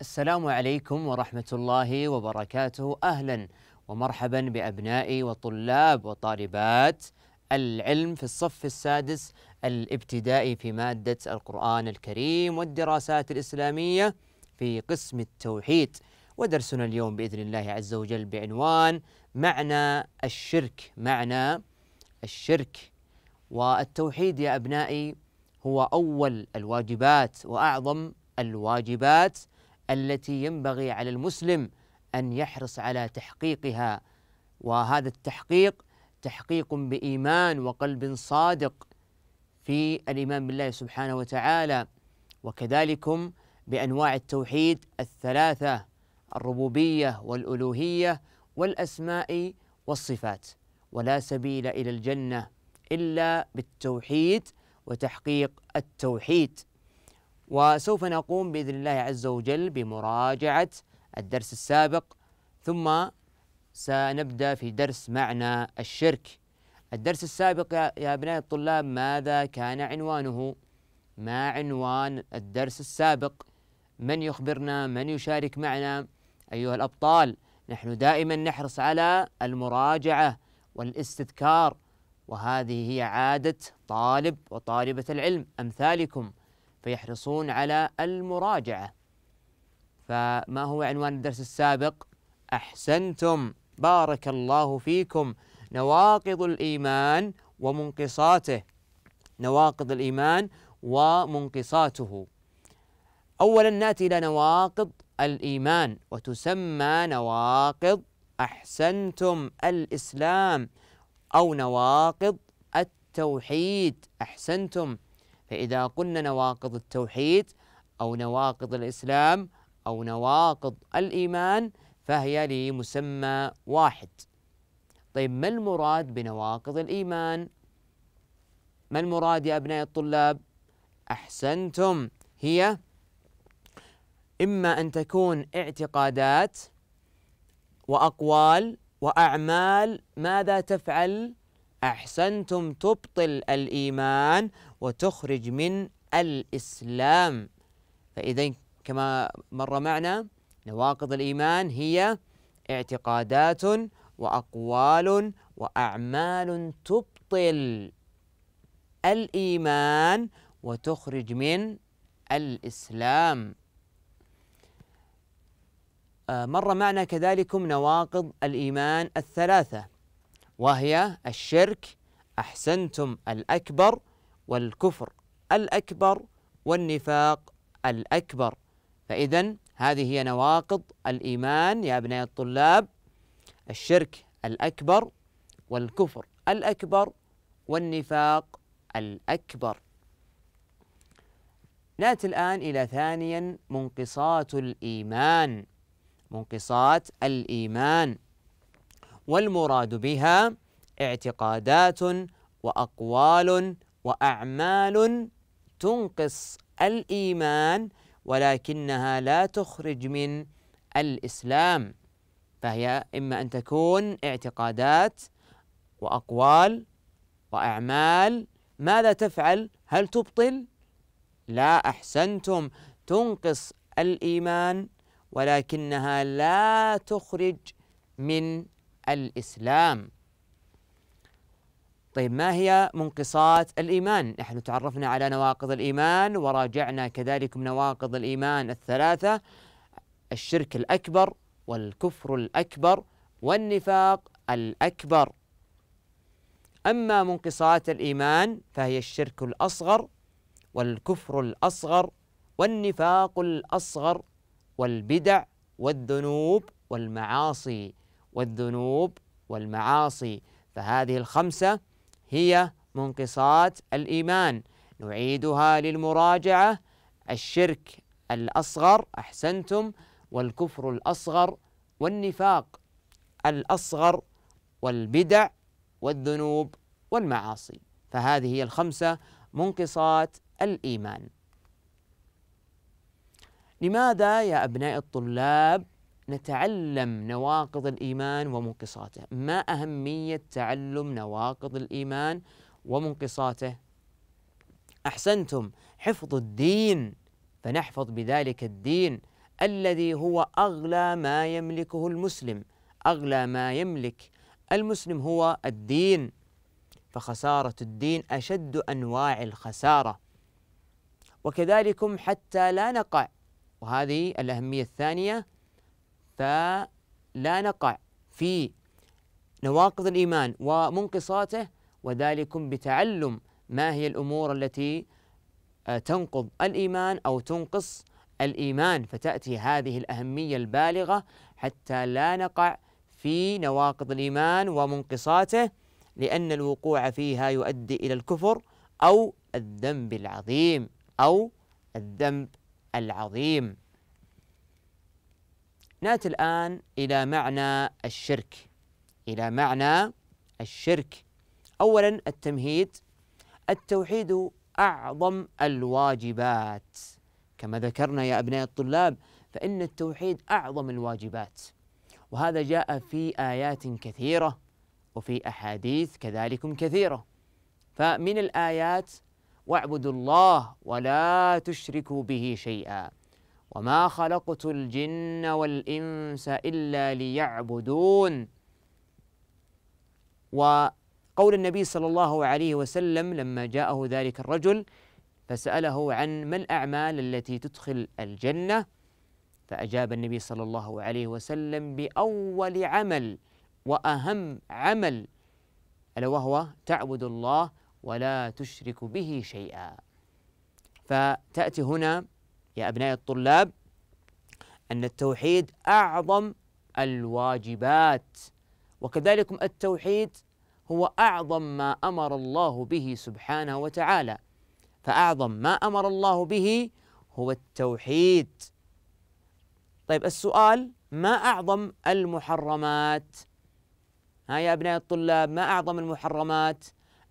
السلام عليكم ورحمة الله وبركاته أهلا ومرحبا بأبنائي وطلاب وطالبات العلم في الصف السادس الابتدائي في مادة القرآن الكريم والدراسات الإسلامية في قسم التوحيد ودرسنا اليوم بإذن الله عز وجل بعنوان معنى الشرك معنى الشرك والتوحيد يا أبنائي هو أول الواجبات وأعظم الواجبات التي ينبغي على المسلم ان يحرص على تحقيقها وهذا التحقيق تحقيق بايمان وقلب صادق في الايمان بالله سبحانه وتعالى وكذلكم بانواع التوحيد الثلاثه الربوبيه والالوهيه والاسماء والصفات ولا سبيل الى الجنه الا بالتوحيد وتحقيق التوحيد وسوف نقوم باذن الله عز وجل بمراجعه الدرس السابق ثم سنبدا في درس معنى الشرك الدرس السابق يا ابناء الطلاب ماذا كان عنوانه ما عنوان الدرس السابق من يخبرنا من يشارك معنا ايها الابطال نحن دائما نحرص على المراجعه والاستذكار وهذه هي عاده طالب وطالبه العلم امثالكم فيحرصون على المراجعة فما هو عنوان الدرس السابق أحسنتم بارك الله فيكم نواقض الإيمان ومنقصاته نواقض الإيمان ومنقصاته أولا نأتي إلى نواقض الإيمان وتسمى نواقض أحسنتم الإسلام أو نواقض التوحيد أحسنتم فإذا قلنا نواقض التوحيد أو نواقض الإسلام أو نواقض الإيمان فهي لمسمى واحد طيب ما المراد بنواقض الإيمان؟ ما المراد يا أبناء الطلاب؟ أحسنتم هي إما أن تكون اعتقادات وأقوال وأعمال ماذا تفعل أحسنتم تبطل الإيمان وتخرج من الإسلام فإذا كما مر معنا نواقض الإيمان هي اعتقادات وأقوال وأعمال تبطل الإيمان وتخرج من الإسلام آه، مر معنا كذلك نواقض الإيمان الثلاثة وهي الشرك أحسنتم الأكبر والكفر الأكبر والنفاق الأكبر فإذا هذه هي نواقض الإيمان يا أبناء الطلاب الشرك الأكبر والكفر الأكبر والنفاق الأكبر نأتي الآن إلى ثانيا منقصات الإيمان منقصات الإيمان والمراد بها اعتقادات واقوال واعمال تنقص الايمان ولكنها لا تخرج من الاسلام فهي اما ان تكون اعتقادات واقوال واعمال ماذا تفعل هل تبطل لا احسنتم تنقص الايمان ولكنها لا تخرج من الإسلام طيب ما هي منقصات الإيمان؟ نحن تعرفنا على نواقض الإيمان وراجعنا كذلك نواقض الإيمان الثلاثة الشرك الأكبر والكفر الأكبر والنفاق الأكبر أما منقصات الإيمان فهي الشرك الأصغر والكفر الأصغر والنفاق الأصغر والبدع والذنوب والمعاصي والذنوب والمعاصي فهذه الخمسة هي منقصات الإيمان نعيدها للمراجعة الشرك الأصغر أحسنتم والكفر الأصغر والنفاق الأصغر والبدع والذنوب والمعاصي فهذه هي الخمسة منقصات الإيمان لماذا يا أبناء الطلاب نتعلم نواقض الإيمان ومنقصاته ما أهمية تعلم نواقض الإيمان ومنقصاته أحسنتم حفظ الدين فنحفظ بذلك الدين الذي هو أغلى ما يملكه المسلم أغلى ما يملك المسلم هو الدين فخسارة الدين أشد أنواع الخسارة وكذلكم حتى لا نقع وهذه الأهمية الثانية فلا نقع في نواقض الإيمان ومنقصاته وذلكم بتعلم ما هي الأمور التي آه، تنقض الإيمان أو تنقص الإيمان فتأتي هذه الأهمية البالغة حتى لا نقع في نواقض الإيمان ومنقصاته لأن الوقوع فيها يؤدي إلى الكفر أو الذنب العظيم أو الذنب العظيم نأتي الآن إلى معنى الشرك إلى معنى الشرك أولا التمهيد التوحيد أعظم الواجبات كما ذكرنا يا أبناء الطلاب فإن التوحيد أعظم الواجبات وهذا جاء في آيات كثيرة وفي أحاديث كذلك كثيرة فمن الآيات واعبدوا الله ولا تشركوا به شيئا وما خلقت الجن والإنس إلا ليعبدون وقول النبي صلى الله عليه وسلم لما جاءه ذلك الرجل فسأله عن ما الأعمال التي تدخل الجنة فأجاب النبي صلى الله عليه وسلم بأول عمل وأهم عمل ألا وهو تعبد الله ولا تشرك به شيئا فتأتي هنا يا أبناء الطلاب أن التوحيد أعظم الواجبات وكذلك التوحيد هو أعظم ما أمر الله به سبحانه وتعالى فأعظم ما أمر الله به هو التوحيد طيب السؤال ما أعظم المحرمات ها يا أبناء الطلاب ما أعظم المحرمات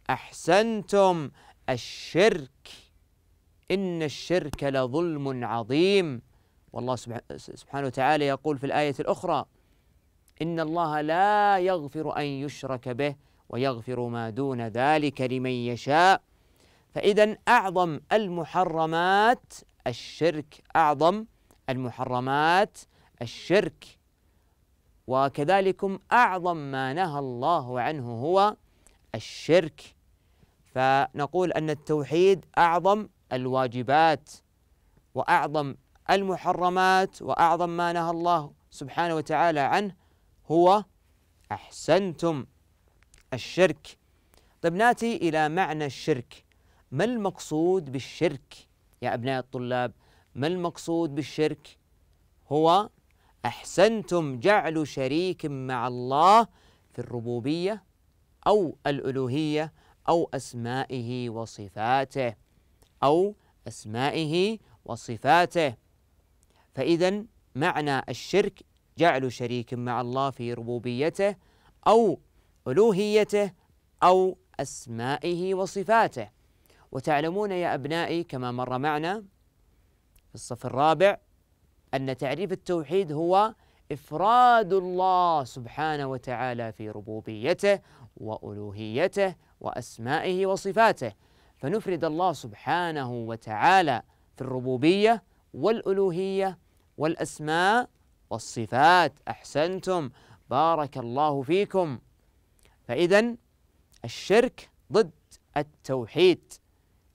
أحسنتم الشرك إن الشرك لظلم عظيم والله سبحانه وتعالى يقول في الآية الأخرى إن الله لا يغفر أن يشرك به ويغفر ما دون ذلك لمن يشاء فإذا أعظم المحرمات الشرك أعظم المحرمات الشرك وكذلكم أعظم ما نهى الله عنه هو الشرك فنقول أن التوحيد أعظم الواجبات وأعظم المحرمات وأعظم ما نهى الله سبحانه وتعالى عنه هو أحسنتم الشرك طيب ناتي إلى معنى الشرك ما المقصود بالشرك يا أبناء الطلاب ما المقصود بالشرك هو أحسنتم جعل شريك مع الله في الربوبية أو الألوهية أو أسمائه وصفاته أو أسمائه وصفاته فإذا معنى الشرك جعل شريك مع الله في ربوبيته أو ألوهيته أو أسمائه وصفاته وتعلمون يا أبنائي كما مر معنا في الصف الرابع أن تعريف التوحيد هو إفراد الله سبحانه وتعالى في ربوبيته وألوهيته وأسمائه وصفاته فنفرد الله سبحانه وتعالى في الربوبية والألوهية والأسماء والصفات أحسنتم بارك الله فيكم فإذا الشرك ضد التوحيد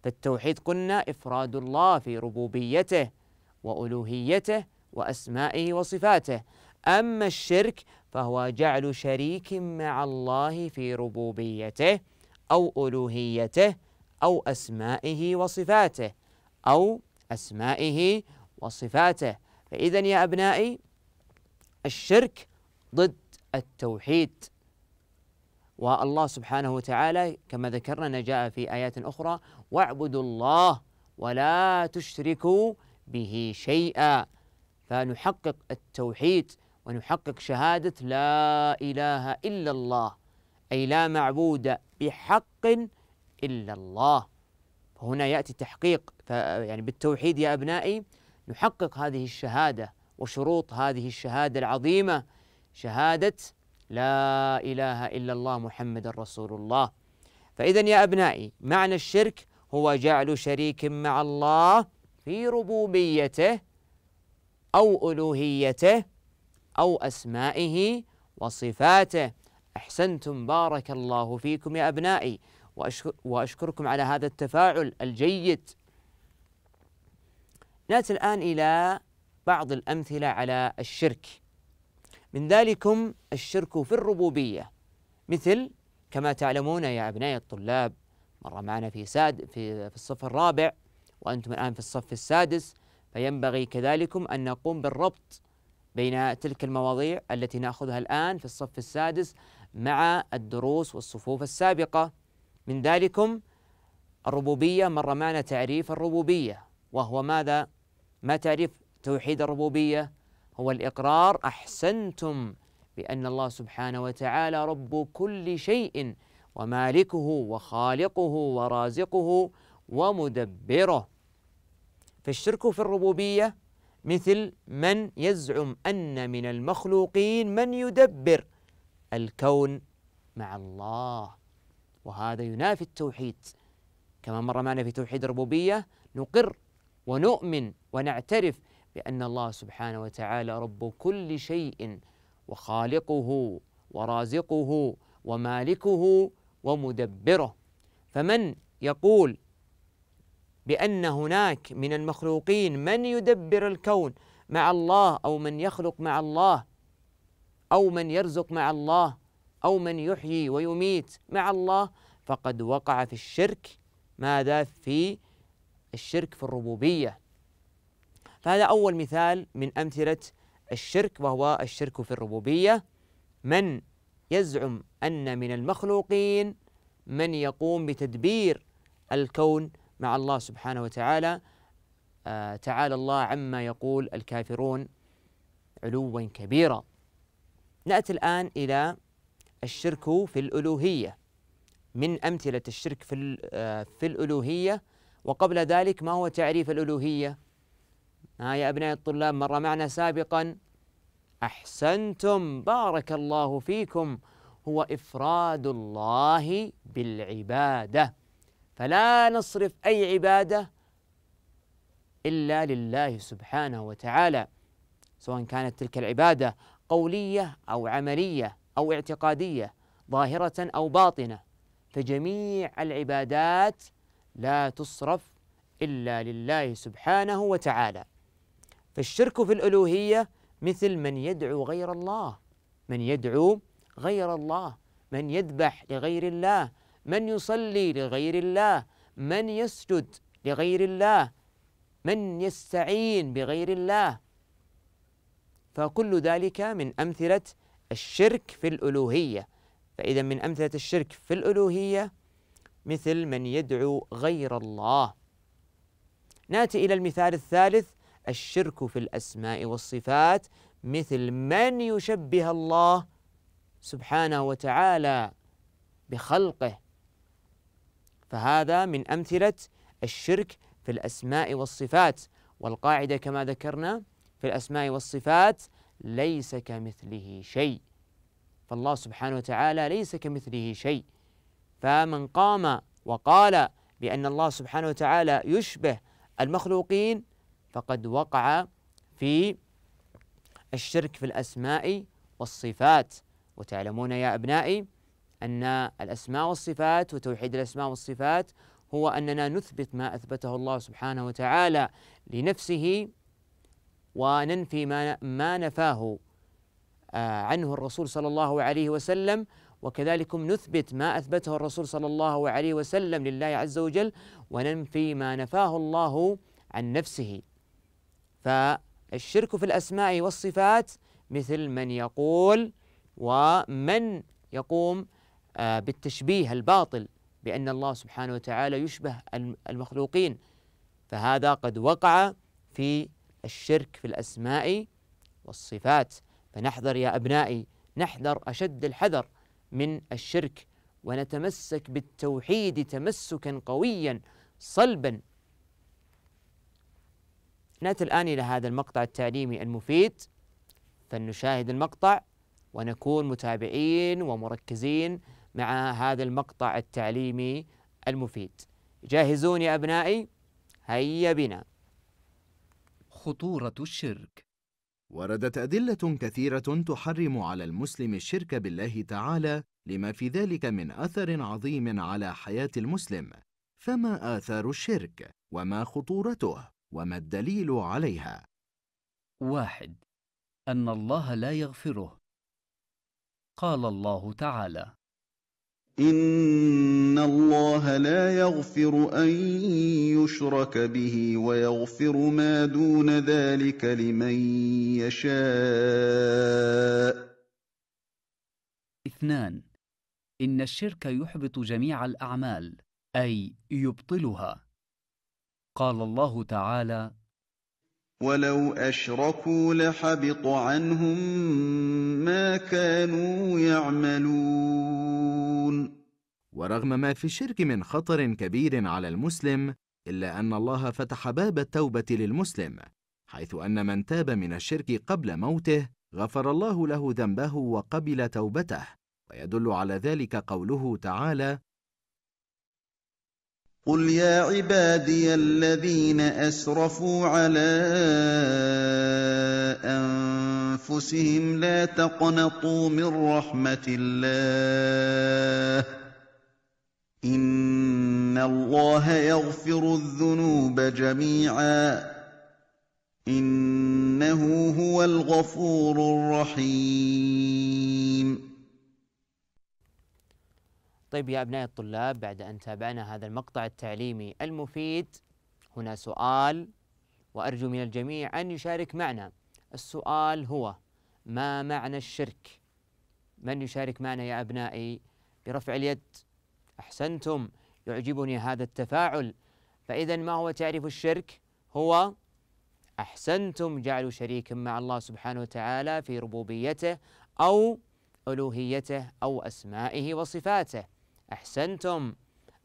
فالتوحيد قلنا إفراد الله في ربوبيته وألوهيته وأسمائه وصفاته أما الشرك فهو جعل شريك مع الله في ربوبيته أو ألوهيته أو أسمائه وصفاته أو أسمائه وصفاته فإذا يا أبنائي الشرك ضد التوحيد والله سبحانه وتعالى كما ذكرنا جاء في آيات أخرى واعبدوا الله ولا تشركوا به شيئا فنحقق التوحيد ونحقق شهادة لا إله إلا الله أي لا معبود بحق إلا الله فهنا يأتي تحقيق يعني بالتوحيد يا أبنائي نحقق هذه الشهادة وشروط هذه الشهادة العظيمة شهادة لا إله إلا الله محمد رسول الله فإذا يا أبنائي معنى الشرك هو جعل شريك مع الله في ربوبيته أو ألوهيته أو أسمائه وصفاته أحسنتم بارك الله فيكم يا أبنائي وأشكركم على هذا التفاعل الجيد نأتي الآن إلى بعض الأمثلة على الشرك من ذلكم الشرك في الربوبية مثل كما تعلمون يا أبناء الطلاب مرة معنا في ساد في, في الصف الرابع وأنتم الآن في الصف السادس فينبغي كذلكم أن نقوم بالربط بين تلك المواضيع التي ناخذها الآن في الصف السادس مع الدروس والصفوف السابقة من ذلكم الربوبية مر معنا تعريف الربوبية وهو ماذا؟ ما تعريف توحيد الربوبية؟ هو الإقرار أحسنتم بأن الله سبحانه وتعالى رب كل شيء ومالكه وخالقه ورازقه ومدبره فالشرك في الربوبية مثل من يزعم أن من المخلوقين من يدبر الكون مع الله وهذا ينافي التوحيد كما مر معنا في توحيد الربوبية نقر ونؤمن ونعترف بأن الله سبحانه وتعالى رب كل شيء وخالقه ورازقه ومالكه ومدبره فمن يقول بأن هناك من المخلوقين من يدبر الكون مع الله أو من يخلق مع الله أو من يرزق مع الله أو من يحيي ويميت مع الله فقد وقع في الشرك ماذا في الشرك في الربوبية فهذا أول مثال من أمثلة الشرك وهو الشرك في الربوبية من يزعم أن من المخلوقين من يقوم بتدبير الكون مع الله سبحانه وتعالى آه تعالى الله عما يقول الكافرون علوا كبيرا نأتي الآن إلى الشرك في الألوهية من أمثلة الشرك في آه، في الألوهية وقبل ذلك ما هو تعريف الألوهية؟ ها يا أبناء الطلاب مر معنا سابقا أحسنتم بارك الله فيكم هو إفراد الله بالعبادة فلا نصرف أي عبادة إلا لله سبحانه وتعالى سواء كانت تلك العبادة قولية أو عملية أو اعتقادية ظاهرة أو باطنة فجميع العبادات لا تصرف إلا لله سبحانه وتعالى فالشرك في الألوهية مثل من يدعو غير الله من يدعو غير الله من يذبح لغير الله من يصلي لغير الله من يسجد لغير الله من يستعين بغير الله فكل ذلك من أمثلة الشرك في الألوهية فإذا من أمثلة الشرك في الألوهية مثل من يدعو غير الله ناتي إلى المثال الثالث الشرك في الأسماء والصفات مثل من يشبه الله سبحانه وتعالى بخلقه فهذا من أمثلة الشرك في الأسماء والصفات والقاعدة كما ذكرنا في الأسماء والصفات ليس كمثله شيء فالله سبحانه وتعالى ليس كمثله شيء فمن قام وقال بأن الله سبحانه وتعالى يشبه المخلوقين فقد وقع في الشرك في الأسماء والصفات وتعلمون يا أبنائي أن الأسماء والصفات وتوحيد الأسماء والصفات هو أننا نثبت ما أثبته الله سبحانه وتعالى لنفسه وننفي ما, ما نفاه آه، عنه الرسول صلى الله عليه وسلم وكذلك نثبت ما اثبته الرسول صلى الله عليه وسلم لله عز وجل وننفي ما نفاه الله عن نفسه فالشرك في الاسماء والصفات مثل من يقول ومن يقوم آه، بالتشبيه الباطل بان الله سبحانه وتعالى يشبه المخلوقين فهذا قد وقع في الشرك في الأسماء والصفات فنحذر يا أبنائي نحذر أشد الحذر من الشرك ونتمسك بالتوحيد تمسكا قويا صلبا ناتي الآن إلى هذا المقطع التعليمي المفيد فلنشاهد المقطع ونكون متابعين ومركزين مع هذا المقطع التعليمي المفيد جاهزون يا أبنائي هيا بنا خطورة الشرك وردت أدلة كثيرة تحرم على المسلم الشرك بالله تعالى لما في ذلك من أثر عظيم على حياة المسلم فما آثار الشرك وما خطورته وما الدليل عليها واحد أن الله لا يغفره قال الله تعالى إن الله لا يغفر أن يشرك به ويغفر ما دون ذلك لمن يشاء اثنان إن الشرك يحبط جميع الأعمال أي يبطلها قال الله تعالى ولو أشركوا لحبط عنهم ما كانوا يعملون يعملون ورغم ما في الشرك من خطر كبير على المسلم إلا أن الله فتح باب التوبة للمسلم حيث أن من تاب من الشرك قبل موته غفر الله له ذنبه وقبل توبته ويدل على ذلك قوله تعالى قل يا عبادي الذين أسرفوا على أنفسهم لا تقنطوا من رحمة الله إن الله يغفر الذنوب جميعا إنه هو الغفور الرحيم طيب يا أبناء الطلاب بعد أن تابعنا هذا المقطع التعليمي المفيد هنا سؤال وأرجو من الجميع أن يشارك معنا السؤال هو ما معنى الشرك من يشارك معنا يا أبنائي برفع اليد أحسنتم يعجبني هذا التفاعل فإذا ما هو تعريف الشرك هو أحسنتم جعلوا شريكا مع الله سبحانه وتعالى في ربوبيته أو ألوهيته أو أسمائه وصفاته أحسنتم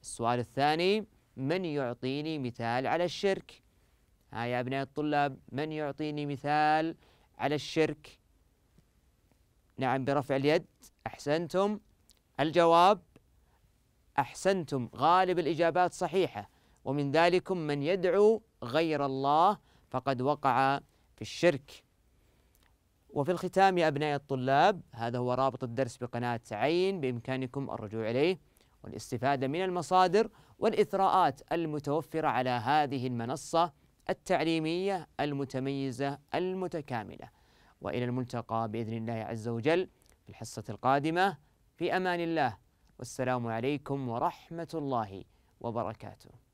السؤال الثاني من يعطيني مثال على الشرك ها يا أبناء الطلاب من يعطيني مثال على الشرك نعم برفع اليد أحسنتم الجواب أحسنتم غالب الإجابات صحيحة ومن ذلكم من يدعو غير الله فقد وقع في الشرك وفي الختام يا أبنائي الطلاب هذا هو رابط الدرس بقناة عين بإمكانكم الرجوع إليه والاستفادة من المصادر والإثراءات المتوفرة على هذه المنصة التعليمية المتميزة المتكاملة والى الملتقى باذن الله عز وجل في الحصه القادمه في امان الله والسلام عليكم ورحمه الله وبركاته